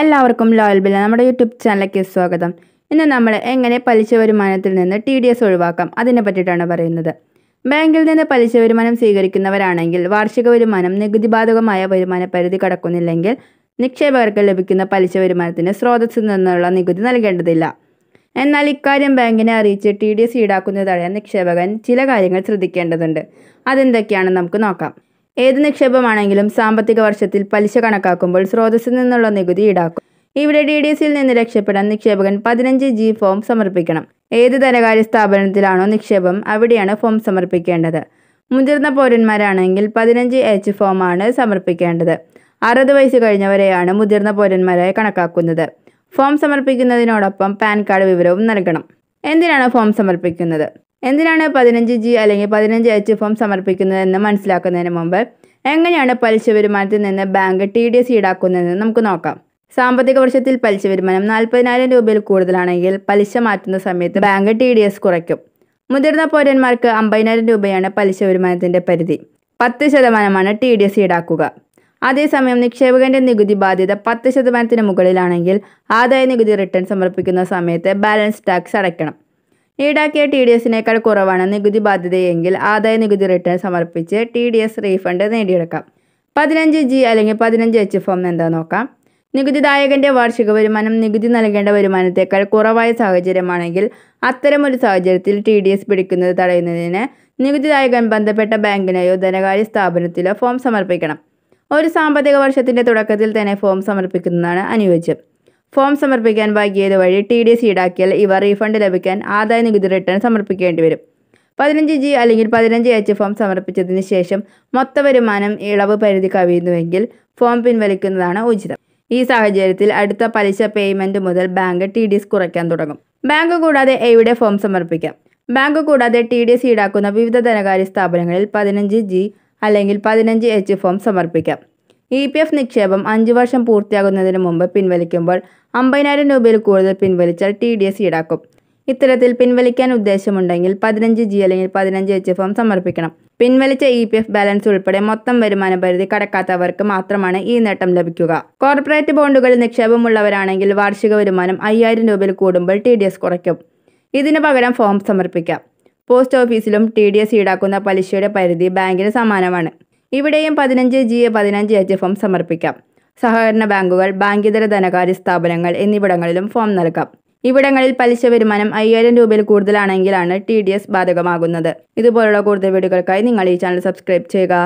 എല്ലാവർക്കും ലോയൽ ബില്ല നമ്മുടെ യൂട്യൂബ് ചാനലിലേക്ക് സ്വാഗതം ഇന്ന് നമ്മൾ എങ്ങനെ പലിശ വരുമാനത്തിൽ നിന്ന് ടി ഡി എസ് ഒഴിവാക്കാം അതിനെ പറ്റിയിട്ടാണ് പറയുന്നത് ബാങ്കിൽ നിന്ന് പലിശ വരുമാനം സ്വീകരിക്കുന്നവരാണെങ്കിൽ വാർഷിക വരുമാനം നികുതി ബാധകമായ വരുമാന പരിധി കടക്കുന്നില്ലെങ്കിൽ നിക്ഷേപകർക്ക് ലഭിക്കുന്ന പലിശ വരുമാനത്തിന് സ്രോതസ്സിൽ നിന്നുള്ള നികുതി നൽകേണ്ടതില്ല എന്നാൽ ഇക്കാര്യം ബാങ്കിനെ അറിയിച്ച് ടി ഡി എസ് ഈടാക്കുന്നത് തടയാൻ നിക്ഷേപകൻ ചില കാര്യങ്ങൾ ശ്രദ്ധിക്കേണ്ടതുണ്ട് അതെന്തൊക്കെയാണെന്ന് നമുക്ക് നോക്കാം ഏത് നിക്ഷേപമാണെങ്കിലും സാമ്പത്തിക വർഷത്തിൽ പലിശ കണക്കാക്കുമ്പോൾ സ്രോതസ്സിൽ നിന്നുള്ള നികുതി ഈടാക്കും ഇവിടെ ഡി ഡി സിയിൽ നിന്ന് രക്ഷപ്പെടാൻ നിക്ഷേപകൻ പതിനഞ്ച് ജി ഫോം സമർപ്പിക്കണം ഏത് ധനകാര്യ സ്ഥാപനത്തിലാണോ നിക്ഷേപം അവിടെയാണ് ഫോം സമർപ്പിക്കേണ്ടത് മുതിർന്ന പൗരന്മാരാണെങ്കിൽ പതിനഞ്ച് എച്ച് ഫോമാണ് സമർപ്പിക്കേണ്ടത് അറുപത് വയസ്സ് കഴിഞ്ഞവരെയാണ് മുതിർന്ന പൗരന്മാരായി കണക്കാക്കുന്നത് ഫോം സമർപ്പിക്കുന്നതിനോടൊപ്പം പാൻ കാർഡ് വിവരവും നൽകണം എന്തിനാണ് ഫോം സമർപ്പിക്കുന്നത് എന്തിനാണ് പതിനഞ്ച് ജി അല്ലെങ്കിൽ പതിനഞ്ച് എച്ച് ഫോം സമർപ്പിക്കുന്നതെന്ന് മനസ്സിലാക്കുന്നതിന് മുമ്പ് എങ്ങനെയാണ് പലിശ വരുമാനത്തിൽ നിന്ന് ബാങ്ക് ടി ഡി എസ് ഈടാക്കുന്നതെന്ന് നമുക്ക് നോക്കാം സാമ്പത്തിക വർഷത്തിൽ പലിശ വരുമാനം നാൽപ്പതിനായിരം രൂപയിൽ കൂടുതലാണെങ്കിൽ പലിശ മാറ്റുന്ന സമയത്ത് ബാങ്ക് ടി ഡി എസ് കുറയ്ക്കും മുതിർന്ന പൗരന്മാർക്ക് അമ്പതിനായിരം രൂപയാണ് പലിശ വരുമാനത്തിൻ്റെ പരിധി പത്ത് ശതമാനമാണ് ടി ഡി എസ് ഈടാക്കുക അതേസമയം നിക്ഷേപകന്റെ നികുതി ബാധ്യത പത്ത് ശതമാനത്തിന് മുകളിലാണെങ്കിൽ ആദായ നികുതി റിട്ടേൺ സമർപ്പിക്കുന്ന സമയത്ത് ബാലൻസ് ടാക്സ് അടയ്ക്കണം ഈടാക്കിയ ടി ഡി എസിനേക്കാൾ കുറവാണ് നികുതി ബാധ്യതയെങ്കിൽ ആദായ നികുതി റിട്ടേൺ സമർപ്പിച്ച് ടി ഡി എസ് റീഫണ്ട് നേടിയെടുക്കാം പതിനഞ്ച് ജി അല്ലെങ്കിൽ പതിനഞ്ച് എച്ച് ഫോം എന്താ നോക്കാം നികുതിദായകന്റെ വാർഷിക വരുമാനം നികുതി നൽകേണ്ട വരുമാനത്തേക്കാൾ കുറവായ സാഹചര്യമാണെങ്കിൽ അത്തരമൊരു സാഹചര്യത്തിൽ ടി ഡി എസ് പിടിക്കുന്നത് തടയുന്നതിന് നികുതിദായകൻ ബന്ധപ്പെട്ട ബാങ്കിനെയോ ധനകാര്യ സ്ഥാപനത്തിലോ ഫോം സമർപ്പിക്കണം ഒരു സാമ്പത്തിക വർഷത്തിന്റെ തുടക്കത്തിൽ തന്നെ ഫോം സമർപ്പിക്കുന്നതാണ് അനുയോജ്യം ഫോം സമർപ്പിക്കാൻ വൈകിയത് വഴി ടി ഡി സി ഈടാക്കിയാൽ ഇവ റീഫണ്ട് ലഭിക്കാൻ ആദായ നികുതി റിട്ടേൺ സമർപ്പിക്കേണ്ടി വരും പതിനഞ്ച് ജി അല്ലെങ്കിൽ പതിനഞ്ച് എച്ച് ഫോം സമർപ്പിച്ചതിന് ശേഷം മൊത്ത വരുമാനം ഇളവ് പരിധി കവിയുന്നുവെങ്കിൽ ഫോം പിൻവലിക്കുന്നതാണ് ഉചിതം ഈ സാഹചര്യത്തിൽ അടുത്ത പലിശ പേയ്മെൻറ്റ് മുതൽ ബാങ്ക് ടി ഡി എസ് കുറയ്ക്കാൻ തുടങ്ങും ബാങ്ക് കൂടാതെ എവിടെ ഫോം സമർപ്പിക്കാം ബാങ്ക് കൂടാതെ ടി ഡി എസ് ഈടാക്കുന്ന വിവിധ ധനകാര്യ സ്ഥാപനങ്ങളിൽ പതിനഞ്ച് ജി അല്ലെങ്കിൽ പതിനഞ്ച് എച്ച് ഫോം സമർപ്പിക്കാം ഇ പി എഫ് നിക്ഷേപം അഞ്ചു വർഷം പൂർത്തിയാകുന്നതിന് മുമ്പ് പിൻവലിക്കുമ്പോൾ അമ്പതിനായിരം രൂപയിൽ കൂടുതൽ പിൻവലിച്ചാൽ ടി ഡി എസ് ഈടാക്കും ഇത്തരത്തിൽ പിൻവലിക്കാൻ ഉദ്ദേശമുണ്ടെങ്കിൽ പതിനഞ്ച് ജി അല്ലെങ്കിൽ പതിനഞ്ച് എച്ച് എം സമർപ്പിക്കണം പിൻവലിച്ച ഇ പി എഫ് ബാലൻസ് ഉൾപ്പെടെ മൊത്തം വരുമാന പരിധി കടക്കാത്തവർക്ക് മാത്രമാണ് ഈ നേട്ടം ലഭിക്കുക കോർപ്പറേറ്റ് ബോണ്ടുകളിൽ നിക്ഷേപമുള്ളവരാണെങ്കിൽ വാർഷിക വരുമാനം അയ്യായിരം രൂപയിൽ കൂടുമ്പോൾ ടി ഡി എസ് കുറയ്ക്കും ഇതിനു പകരം ഫോം സമർപ്പിക്കാം പോസ്റ്റ് ഓഫീസിലും ടി ഡി എസ് ഈടാക്കുന്ന പലിശയുടെ പരിധി ബാങ്കിന് സമാനമാണ് ഇവിടെയും പതിനഞ്ച് ജി എ പതിനഞ്ച് എച്ച് ഫോം സമർപ്പിക്കാം സഹകരണ ബാങ്കുകൾ ബാങ്കിതര ധനകാര്യ സ്ഥാപനങ്ങൾ എന്നിവിടങ്ങളിലും ഫോം നൽകാം ഇവിടങ്ങളിൽ പലിശ വരുമാനം അയ്യായിരം രൂപയിൽ കൂടുതലാണെങ്കിലാണ് ടി ഡി എസ് ബാധകമാകുന്നത് ഇതുപോലുള്ള കൂടുതൽ വീഡിയോകൾക്കായി നിങ്ങൾ ഈ ചാനൽ സബ്സ്ക്രൈബ് ചെയ്യുക